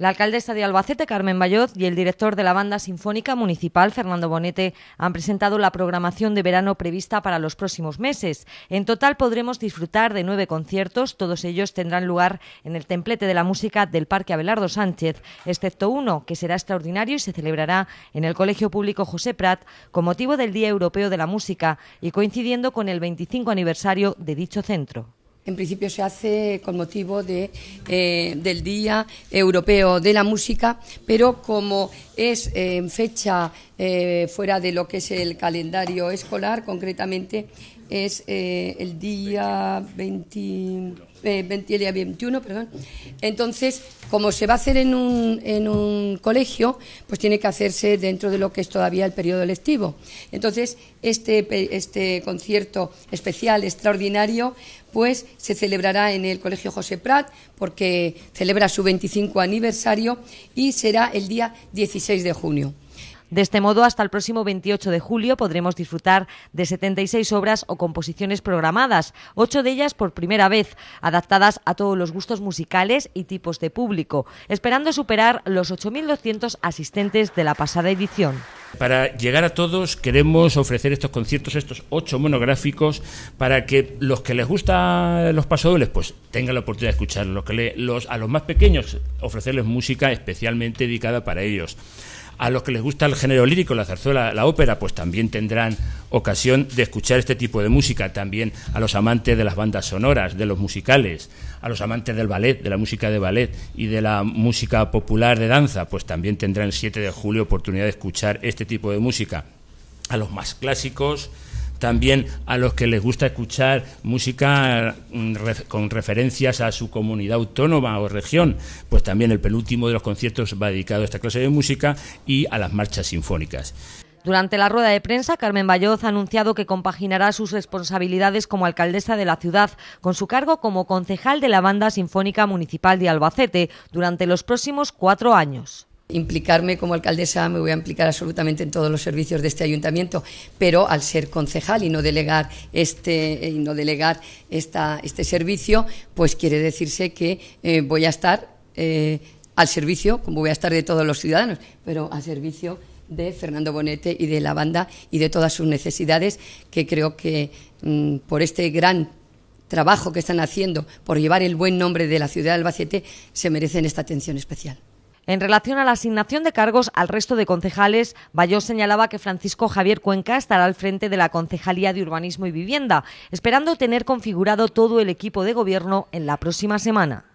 La alcaldesa de Albacete, Carmen Bayot, y el director de la Banda Sinfónica Municipal, Fernando Bonete, han presentado la programación de verano prevista para los próximos meses. En total podremos disfrutar de nueve conciertos, todos ellos tendrán lugar en el Templete de la Música del Parque Abelardo Sánchez, excepto uno, que será extraordinario y se celebrará en el Colegio Público José Prat con motivo del Día Europeo de la Música y coincidiendo con el 25 aniversario de dicho centro. En principio se hace con motivo de, eh, del Día Europeo de la Música, pero como es eh, en fecha eh, fuera de lo que es el calendario escolar, concretamente es el día 20, 21, perdón. Entonces, como se va a hacer en un, en un colegio, pues tiene que hacerse dentro de lo que es todavía el periodo lectivo. Entonces, este, este concierto especial, extraordinario, pues se celebrará en el Colegio José Prat porque celebra su 25 aniversario y será el día 16 de junio. De este modo, hasta el próximo 28 de julio podremos disfrutar de 76 obras o composiciones programadas, ocho de ellas por primera vez, adaptadas a todos los gustos musicales y tipos de público, esperando superar los 8.200 asistentes de la pasada edición. Para llegar a todos queremos ofrecer estos conciertos, estos ocho monográficos, para que los que les gusta los pasodobles, pues tengan la oportunidad de escucharlos. a los más pequeños ofrecerles música especialmente dedicada para ellos. A los que les gusta el género lírico, la zarzuela, la ópera, pues también tendrán ocasión de escuchar este tipo de música, también a los amantes de las bandas sonoras, de los musicales, a los amantes del ballet, de la música de ballet y de la música popular de danza, pues también tendrán el 7 de julio oportunidad de escuchar este tipo de música. A los más clásicos, también a los que les gusta escuchar música mm, con referencias a su comunidad autónoma o región, pues también el penúltimo de los conciertos va dedicado a esta clase de música y a las marchas sinfónicas. Durante la rueda de prensa, Carmen Bayoz ha anunciado que compaginará sus responsabilidades como alcaldesa de la ciudad con su cargo como concejal de la Banda Sinfónica Municipal de Albacete durante los próximos cuatro años implicarme como alcaldesa, me voy a implicar absolutamente en todos los servicios de este ayuntamiento, pero al ser concejal y no delegar este no delegar este servicio, pues quiere decirse que eh, voy a estar eh, al servicio, como voy a estar de todos los ciudadanos, pero al servicio de Fernando Bonete y de la banda y de todas sus necesidades, que creo que mm, por este gran trabajo que están haciendo por llevar el buen nombre de la ciudad de Albacete se merecen esta atención especial. En relación a la asignación de cargos al resto de concejales, Bayó señalaba que Francisco Javier Cuenca estará al frente de la Concejalía de Urbanismo y Vivienda, esperando tener configurado todo el equipo de gobierno en la próxima semana.